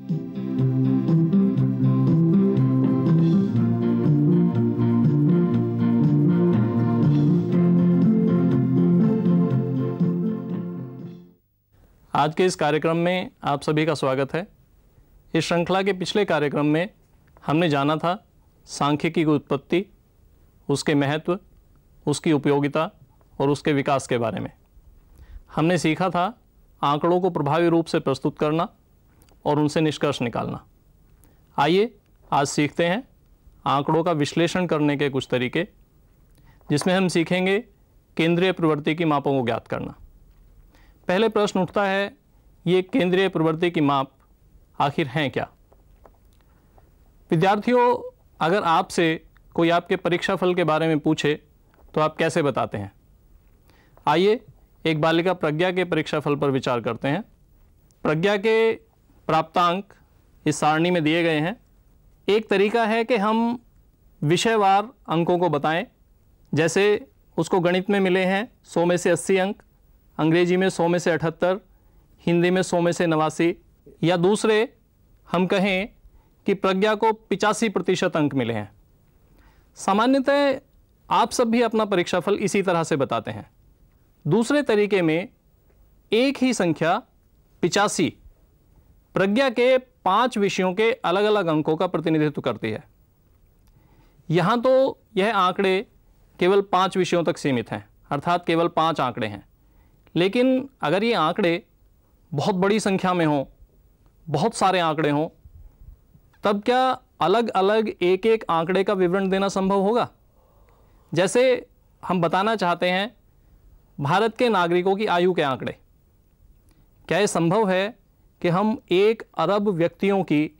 आज के इस कार्यक्रम में आप सभी का स्वागत है इस श्रृंखला के पिछले कार्यक्रम में हमने जाना था सांख्यिकी की उत्पत्ति उसके महत्व उसकी उपयोगिता और उसके विकास के बारे में हमने सीखा था आंकड़ों को प्रभावी रूप से प्रस्तुत करना और उनसे निष्कर्ष निकालना आइए आज सीखते हैं आंकड़ों का विश्लेषण करने के कुछ तरीके जिसमें हम सीखेंगे केंद्रीय प्रवृत्ति की मापों को ज्ञात करना पहले प्रश्न उठता है ये केंद्रीय प्रवृत्ति की माप आखिर हैं क्या विद्यार्थियों अगर आपसे कोई आपके परीक्षा फल के बारे में पूछे तो आप कैसे बताते हैं आइए एक बालिका प्रज्ञा के परीक्षा फल पर विचार करते हैं प्रज्ञा के प्राप्तांक इस सारणी में दिए गए हैं एक तरीका है कि हम विषयवार अंकों को बताएं जैसे उसको गणित में मिले हैं 100 में से 80 अंक अंग्रेजी में 100 में से 78 हिंदी में 100 में से नवासी या दूसरे हम कहें कि प्रज्ञा को पिचासी प्रतिशत अंक मिले हैं सामान्यतः आप सब भी अपना परीक्षाफल इसी तरह से बताते हैं दूसरे तरीके में एक ही संख्या पिचासी प्रज्ञा के पांच विषयों के अलग अलग अंकों का प्रतिनिधित्व करती है यहाँ तो यह आंकड़े केवल पांच विषयों तक सीमित हैं अर्थात केवल पांच आंकड़े हैं लेकिन अगर ये आंकड़े बहुत बड़ी संख्या में हों बहुत सारे आंकड़े हों तब क्या अलग अलग एक एक आंकड़े का विवरण देना संभव होगा जैसे हम बताना चाहते हैं भारत के नागरिकों की आयु के आंकड़े क्या ये संभव है कि हम एक अरब व्यक्तियों की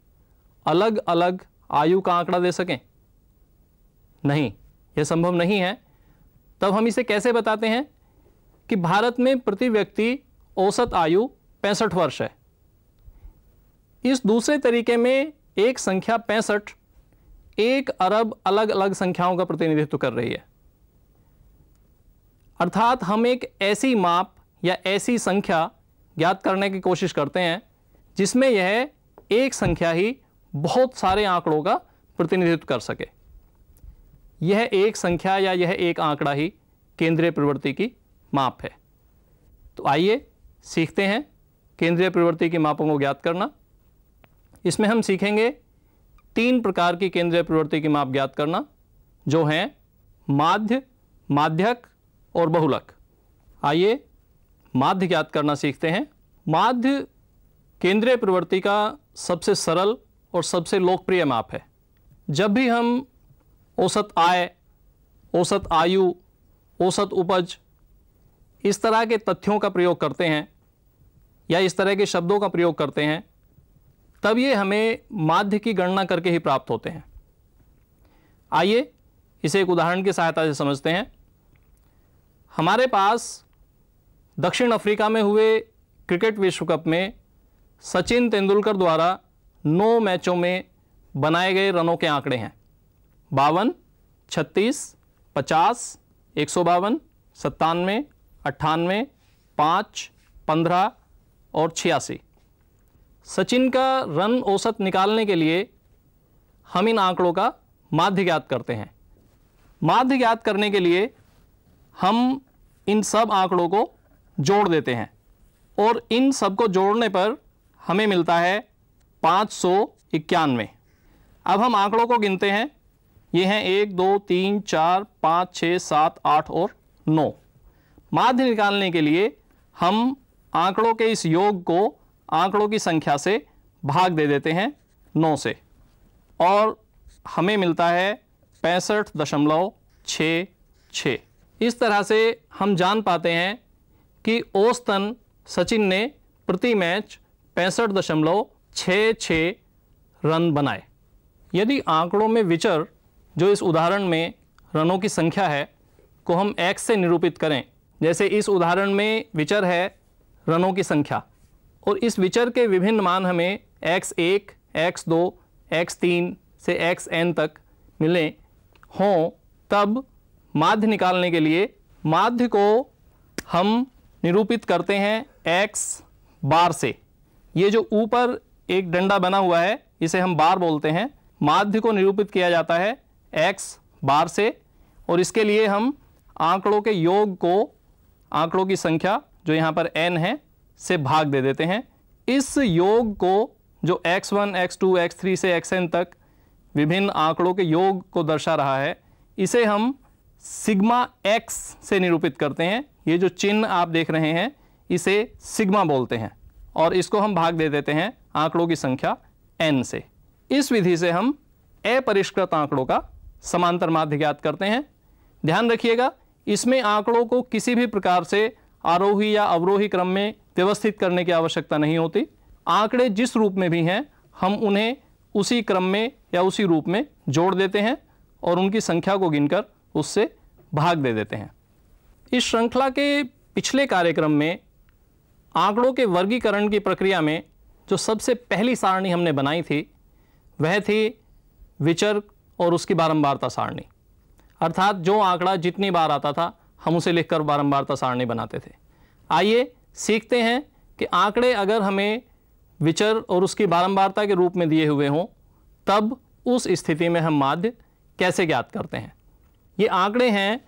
अलग अलग आयु का आंकड़ा दे सकें नहीं यह संभव नहीं है तब हम इसे कैसे बताते हैं कि भारत में प्रति व्यक्ति औसत आयु पैंसठ वर्ष है इस दूसरे तरीके में एक संख्या पैंसठ एक अरब अलग अलग संख्याओं का प्रतिनिधित्व कर रही है अर्थात हम एक ऐसी माप या ऐसी संख्या ज्ञात करने की कोशिश करते हैं जिसमें यह एक संख्या ही बहुत सारे आंकड़ों का प्रतिनिधित्व कर सके यह एक संख्या या यह एक आंकड़ा ही केंद्रीय प्रवृत्ति की माप है तो आइए सीखते हैं केंद्रीय प्रवृत्ति की मापों को ज्ञात करना इसमें हम सीखेंगे तीन प्रकार की केंद्रीय प्रवृत्ति की माप ज्ञात करना जो हैं माध्य माध्यक और बहुलक आइए माध्य ज्ञात करना सीखते हैं माध्य केंद्रीय प्रवृत्ति का सबसे सरल और सबसे लोकप्रिय माप है जब भी हम औसत आय औसत आयु औसत उपज इस तरह के तथ्यों का प्रयोग करते हैं या इस तरह के शब्दों का प्रयोग करते हैं तब ये हमें माध्य की गणना करके ही प्राप्त होते हैं आइए इसे एक उदाहरण की सहायता से समझते हैं हमारे पास दक्षिण अफ्रीका में हुए क्रिकेट विश्व कप में सचिन तेंदुलकर द्वारा नौ मैचों में बनाए गए रनों के आंकड़े हैं बावन छत्तीस पचास एक सौ बावन सत्तानवे अट्ठानवे पाँच पंद्रह और छियासी सचिन का रन औसत निकालने के लिए हम इन आंकड़ों का माध्य ज्ञात करते हैं माध्य ज्ञात करने के लिए हम इन सब आंकड़ों को जोड़ देते हैं और इन सब को जोड़ने पर हमें मिलता है पाँच सौ इक्यानवे अब हम आंकड़ों को गिनते हैं ये हैं एक दो तीन चार पाँच छः सात आठ और नौ माध्य निकालने के लिए हम आंकड़ों के इस योग को आंकड़ों की संख्या से भाग दे देते हैं नौ से और हमें मिलता है पैंसठ दशमलव छ छ इस तरह से हम जान पाते हैं कि औस्तन सचिन ने प्रति मैच पैंसठ दशमलव छः छः रन बनाए यदि आंकड़ों में विचर जो इस उदाहरण में रनों की संख्या है को हम एक्स से निरूपित करें जैसे इस उदाहरण में विचर है रनों की संख्या और इस विचर के विभिन्न मान हमें एक्स एक एक्स दो एक्स तीन से एक्स एन तक मिलें हों तब माध्य निकालने के लिए माध्य को हम निरूपित करते हैं एक्स बार से ये जो ऊपर एक डंडा बना हुआ है इसे हम बार बोलते हैं माध्य को निरूपित किया जाता है एक्स बार से और इसके लिए हम आंकड़ों के योग को आंकड़ों की संख्या जो यहाँ पर एन है से भाग दे देते हैं इस योग को जो x1, x2, x3 से xn तक विभिन्न आंकड़ों के योग को दर्शा रहा है इसे हम सिग्मा x से निरूपित करते हैं ये जो चिन्ह आप देख रहे हैं इसे सिग्मा बोलते हैं और इसको हम भाग दे देते हैं आंकड़ों की संख्या एन से इस विधि से हम अपरिष्कृत आंकड़ों का समांतर माध्य ज्ञात करते हैं ध्यान रखिएगा इसमें आंकड़ों को किसी भी प्रकार से आरोही या अवरोही क्रम में व्यवस्थित करने की आवश्यकता नहीं होती आंकड़े जिस रूप में भी हैं हम उन्हें उसी क्रम में या उसी रूप में जोड़ देते हैं और उनकी संख्या को गिनकर उससे भाग दे देते हैं इस श्रृंखला के पिछले कार्यक्रम में आंकड़ों के वर्गीकरण की प्रक्रिया में जो सबसे पहली सारणी हमने बनाई थी वह थी विचर और उसकी बारंबारता सारणी अर्थात जो आंकड़ा जितनी बार आता था हम उसे लिखकर बारंबारता सारणी बनाते थे आइए सीखते हैं कि आंकड़े अगर हमें विचर और उसकी बारंबारता के रूप में दिए हुए हों तब उस स्थिति में हम माध्य कैसे ज्ञात करते हैं ये आंकड़े हैं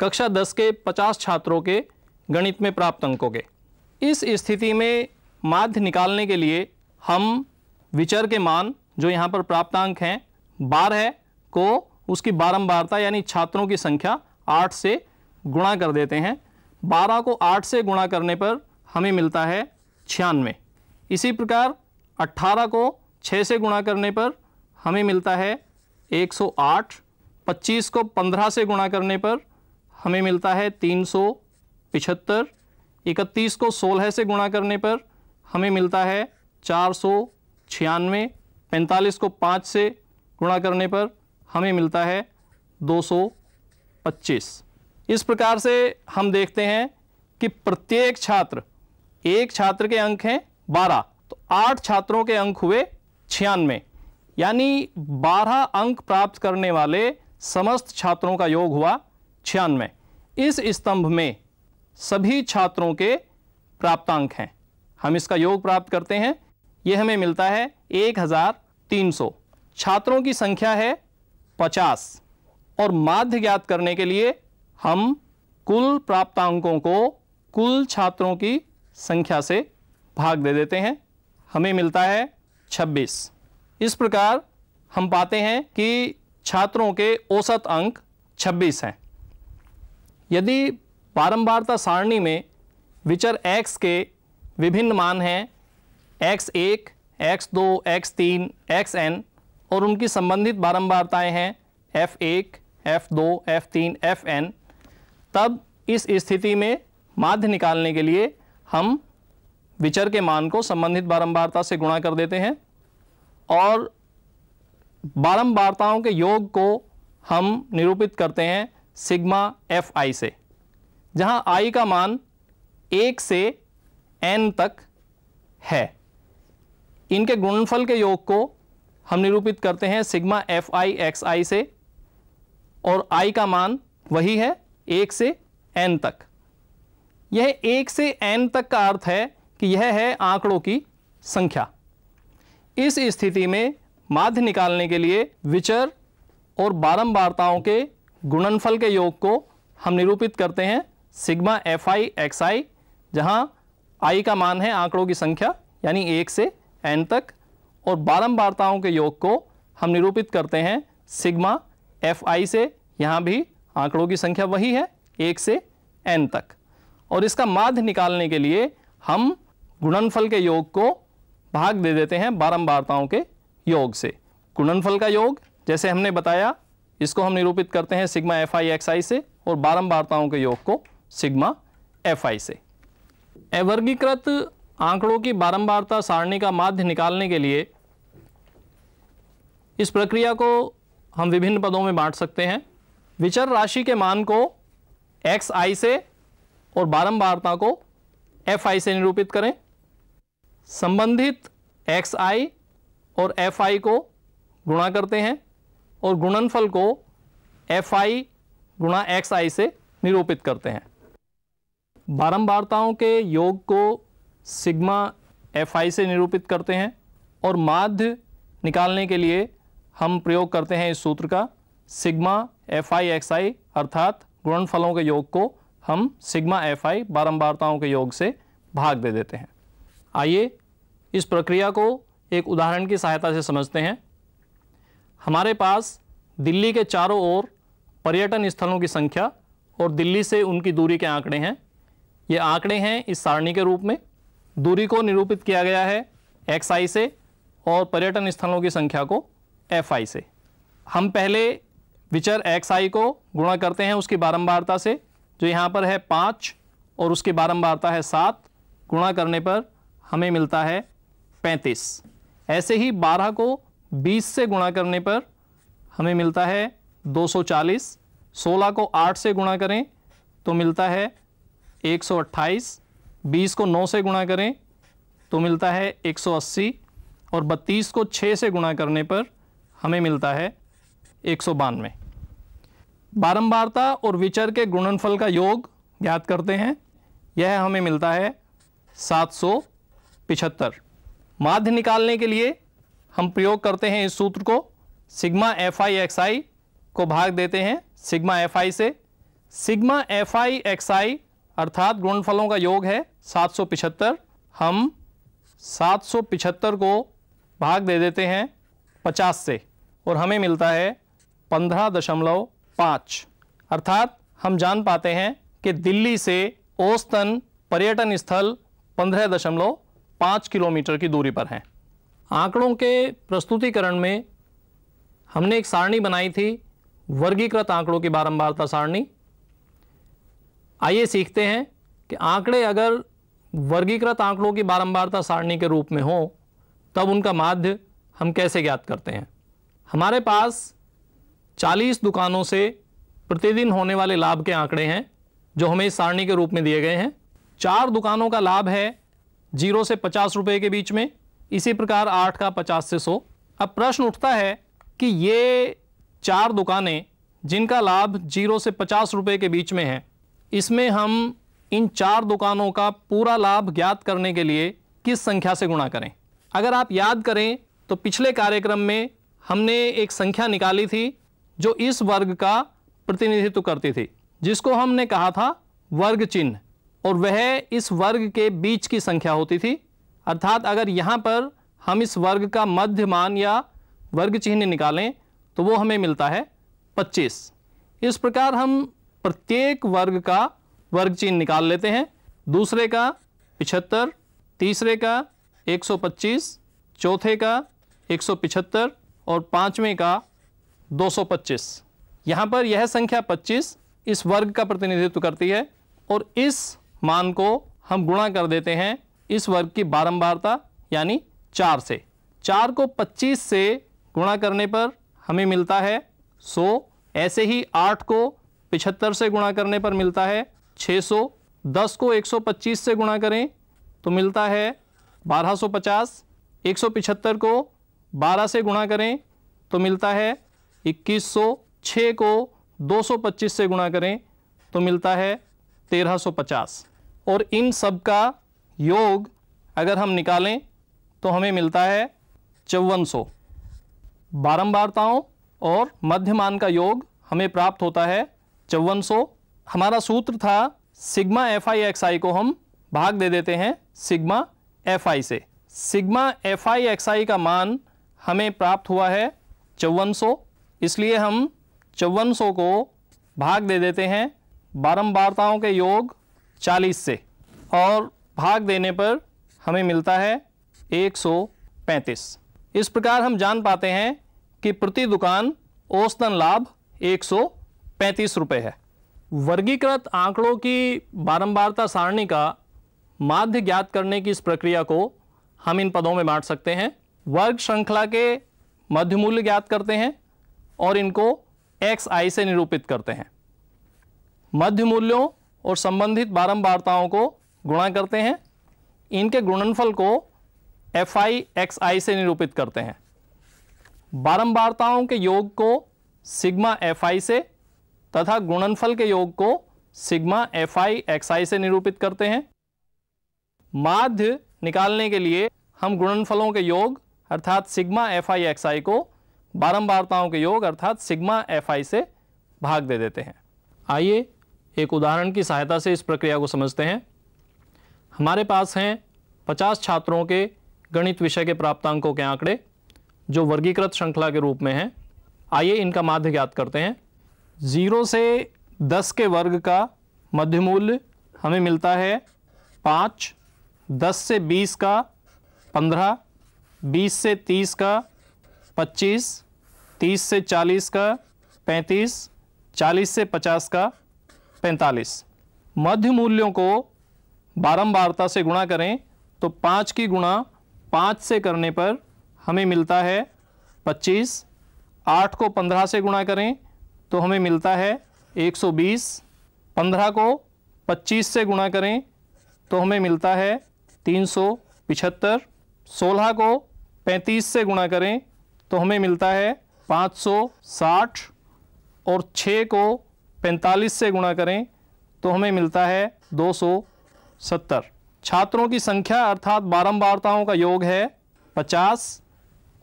कक्षा 10 के 50 छात्रों के गणित में प्राप्त अंकों के इस स्थिति में माध्य निकालने के लिए हम विचर के मान जो यहाँ पर प्राप्तांक हैं है को उसकी बारंबारता यानी छात्रों की संख्या आठ से गुणा कर देते हैं बारह को आठ से गुणा करने पर हमें मिलता है छियानवे इसी प्रकार अट्ठारह को छः से गुणा करने पर हमें मिलता है एक सौ आठ पच्चीस को पंद्रह से गुणा करने पर हमें मिलता है तीन सौ पिछहत्तर इकतीस को सोलह से गुणा करने पर हमें मिलता है चार सौ छियानवे पैंतालीस को पाँच से गुणा करने पर हमें मिलता है दो सौ पच्चीस इस प्रकार से हम देखते हैं कि प्रत्येक छात्र एक छात्र के अंक हैं बारह तो आठ छात्रों के अंक हुए छियानवे यानी बारह अंक प्राप्त करने वाले समस्त छात्रों का योग हुआ छियानवे इस स्तंभ में सभी छात्रों के प्राप्तांक हैं हम इसका योग प्राप्त करते हैं यह हमें मिलता है एक हज़ार तीन सौ छात्रों की संख्या है पचास और माध्य ज्ञात करने के लिए हम कुल प्राप्तांकों को कुल छात्रों की संख्या से भाग दे देते हैं हमें मिलता है 26 इस प्रकार हम पाते हैं कि छात्रों के औसत अंक 26 हैं यदि बारंबारता सारणी में विचर एक्स के विभिन्न मान हैं एक्स एक एक्स दो एक्स तीन एक्स एन और उनकी संबंधित बारंबारताएं हैं एफ़ एक एफ़ दो एफ़ तीन एफ़ एन तब इस स्थिति में माध्य निकालने के लिए हम विचर के मान को संबंधित बारंबारता से गुणा कर देते हैं और बारंबारताओं के योग को हम निरूपित करते हैं सिग्मा एफ आई से जहां आई का मान एक से एन तक है इनके गुणनफल के योग को हम निरूपित करते हैं sigma F I X I से और आई का मान वही है एक से एन तक यह एक से एन तक का अर्थ है कि यह है आंकड़ों की संख्या इस स्थिति में माध्य निकालने के लिए विचर और बारंबारताओं के गुणनफल के योग को हम निरूपित करते हैं sigma F I X I जहाँ आई का मान है आंकड़ों की संख्या यानी एक से एन तक और बारंबारताओं के योग को हम निरूपित करते हैं सिग्मा एफ आई से यहाँ भी आंकड़ों की संख्या वही है एक से एन तक और इसका माध्य निकालने के लिए हम गुणनफल के योग को भाग दे देते हैं बारंबारताओं के योग से गुणनफल का योग जैसे हमने बताया इसको हम निरूपित करते हैं sigma F I X I से और बारंबारताओं के योग को सिग्मा एफ आई से एवर्गीकृत आंकड़ों की बारंबारता सारणी का माध्य निकालने के लिए इस प्रक्रिया को हम विभिन्न पदों में बांट सकते हैं विचर राशि के मान को एक्स आई से और बारंबारता को एफ आई से निरूपित करें संबंधित एक्स आई और एफ आई को गुणा करते हैं और गुणनफल को एफ आई गुणा एक्स आई से निरूपित करते हैं बारंबारताओं के योग को सिग्मा एफ आई से निरूपित करते हैं और माध्य निकालने के लिए हम प्रयोग करते हैं इस सूत्र का sigma F I X I अर्थात गुणनफलों के योग को हम सिग्मा एफ आई बारम्बारताओं के योग से भाग दे देते हैं आइए इस प्रक्रिया को एक उदाहरण की सहायता से समझते हैं हमारे पास दिल्ली के चारों ओर पर्यटन स्थलों की संख्या और दिल्ली से उनकी दूरी के आंकड़े हैं ये आंकड़े हैं इस सारणी के रूप में दूरी को निरूपित किया गया है एक्स आई से और पर्यटन स्थलों की संख्या को एफ आई से हम पहले विचर एक्स आई को गुणा करते हैं उसकी बारंबारता से जो यहाँ पर है पाँच और उसकी बारंबारता है सात गुणा करने पर हमें मिलता है पैंतीस ऐसे ही बारह को बीस से गुणा करने पर हमें मिलता है दो सौ चालीस सोलह को आठ से गुणा करें तो मिलता है एक सौ अट्ठाईस बीस को नौ से गुणा करें तो मिलता है एक सौ अस्सी और बत्तीस को छः से गुणा करने पर हमें मिलता है एक सौ बानवे बारम्बारता और विचर के गुणनफल का योग ज्ञात करते हैं यह हमें मिलता है सात सौ पिछहत्तर माध्य निकालने के लिए हम प्रयोग करते हैं इस सूत्र को sigma F I X I को भाग देते हैं सिग्मा एफ आई से sigma F I X I अर्थात गुणनफलों का योग है सात हम सात को भाग दे देते हैं पचास से और हमें मिलता है पंद्रह दशमलव पाँच अर्थात हम जान पाते हैं कि दिल्ली से औस्तन पर्यटन स्थल पंद्रह दशमलव पाँच किलोमीटर की दूरी पर हैं आंकड़ों के प्रस्तुतिकरण में हमने एक सारणी बनाई थी वर्गीकृत आंकड़ों की बारंबारता सारणी आइए सीखते हैं कि आंकड़े अगर वर्गीकृत आंकड़ों की बारंबारता सारणी के रूप में हो तब उनका माध्य हम कैसे ज्ञात करते हैं हमारे पास 40 दुकानों से प्रतिदिन होने वाले लाभ के आंकड़े हैं जो हमें इस सारणी के रूप में दिए गए हैं चार दुकानों का लाभ है जीरो से पचास रुपये के बीच में इसी प्रकार आठ का पचास से सौ अब प्रश्न उठता है कि ये चार दुकानें जिनका लाभ जीरो से पचास रुपये के बीच में है इसमें हम इन चार दुकानों का पूरा लाभ ज्ञात करने के लिए किस संख्या से गुणा करें अगर आप याद करें तो पिछले कार्यक्रम में हमने एक संख्या निकाली थी जो इस वर्ग का प्रतिनिधित्व करती थी जिसको हमने कहा था वर्ग चिन्ह और वह इस वर्ग के बीच की संख्या होती थी अर्थात अगर यहाँ पर हम इस वर्ग का मध्य मान या वर्ग चिन्ह निकालें तो वो हमें मिलता है 25 इस प्रकार हम प्रत्येक वर्ग का वर्ग चिन्ह निकाल लेते हैं दूसरे का पिछहत्तर तीसरे का 125 चौथे का 175 और पाँचवें का 225 यहाँ पर यह संख्या 25 इस वर्ग का प्रतिनिधित्व करती है और इस मान को हम गुणा कर देते हैं इस वर्ग की बारंबारता यानी चार से चार को 25 से गुणा करने पर हमें मिलता है 100। ऐसे ही आठ को पिछहत्तर से गुणा करने पर मिलता है 600 10 को 125 से गुणा करें तो मिलता है 1250 175 को 12 से गुणा करें तो मिलता है 2100 6 को 225 से गुणा करें तो मिलता है 1350 और इन सब का योग अगर हम निकालें तो हमें मिलता है चौवन सौ बारम्बारताओं और मध्यमान का योग हमें प्राप्त होता है चौवन हमारा सूत्र था sigma F I X I को हम भाग दे देते हैं सिग्मा एफ आई से sigma F I X I का मान हमें प्राप्त हुआ है चौवन इसलिए हम चौवन को भाग दे देते हैं बारंबारताओं के योग 40 से और भाग देने पर हमें मिलता है 135 इस प्रकार हम जान पाते हैं कि प्रति दुकान औसतन लाभ सौ पैंतीस रुपये है वर्गीकृत आंकड़ों की बारंबारता सारणी का माध्य ज्ञात करने की इस प्रक्रिया को हम इन पदों में बांट सकते हैं वर्ग श्रृंखला के मध्य मूल्य ज्ञात करते हैं और इनको एक्स आई से निरूपित करते हैं मध्य मूल्यों और संबंधित बारंबारताओं को गुणा करते हैं इनके गुणनफल को एफ आई एक्स आई से निरूपित करते हैं बारंबारताओं के योग को सिग्मा एफ आई से तथा गुणनफल के योग को sigma F I X I से निरूपित करते हैं माध्य निकालने के लिए हम गुणनफलों के योग अर्थात sigma F I X I को बारंबारताओं के योग अर्थात सिग्मा एफ आई से भाग दे देते हैं आइए एक उदाहरण की सहायता से इस प्रक्रिया को समझते हैं हमारे पास हैं 50 छात्रों के गणित विषय के प्राप्तांकों के आंकड़े जो वर्गीकृत श्रृंखला के रूप में हैं आइए इनका माध्य ज्ञात करते हैं ज़ीरो से दस के वर्ग का मध्य मूल्य हमें मिलता है पाँच दस से बीस का पंद्रह बीस से तीस का पच्चीस तीस से चालीस का पैंतीस चालीस से पचास का पैंतालीस मध्य मूल्यों को बारंबारता से गुणा करें तो पाँच की गुणा पाँच से करने पर हमें मिलता है पच्चीस आठ को पंद्रह से गुणा करें तो हमें मिलता है 120 15 को 25 से गुणा करें तो हमें मिलता है तीन सौ पिछहत्तर सोलह को 35 से गुणा करें तो हमें मिलता है 560 और 6 को 45 से गुणा करें तो हमें मिलता है 270 छात्रों की संख्या अर्थात बारंबारताओं का योग है 50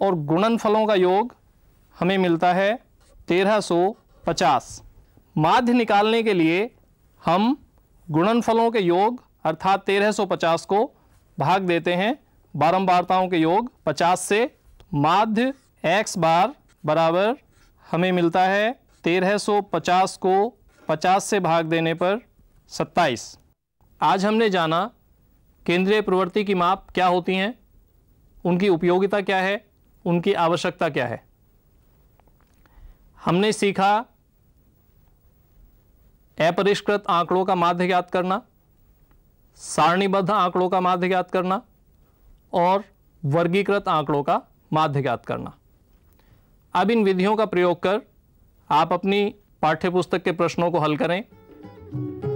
और गुणनफलों का योग हमें मिलता है तेरह सौ पचास माध्य निकालने के लिए हम गुणनफलों के योग अर्थात 1350 को भाग देते हैं बारंबारताओं के योग 50 से माध्य x बार बराबर हमें मिलता है 1350 को 50 से भाग देने पर 27 आज हमने जाना केंद्रीय प्रवृत्ति की माप क्या होती हैं उनकी उपयोगिता क्या है उनकी आवश्यकता क्या है हमने सीखा अपरिष्कृत आंकड़ों का माध्य ज्ञात करना सारणीबद्ध आंकड़ों का माध्य ज्ञात करना और वर्गीकृत आंकड़ों का माध्य ज्ञात करना अब इन विधियों का प्रयोग कर आप अपनी पाठ्यपुस्तक के प्रश्नों को हल करें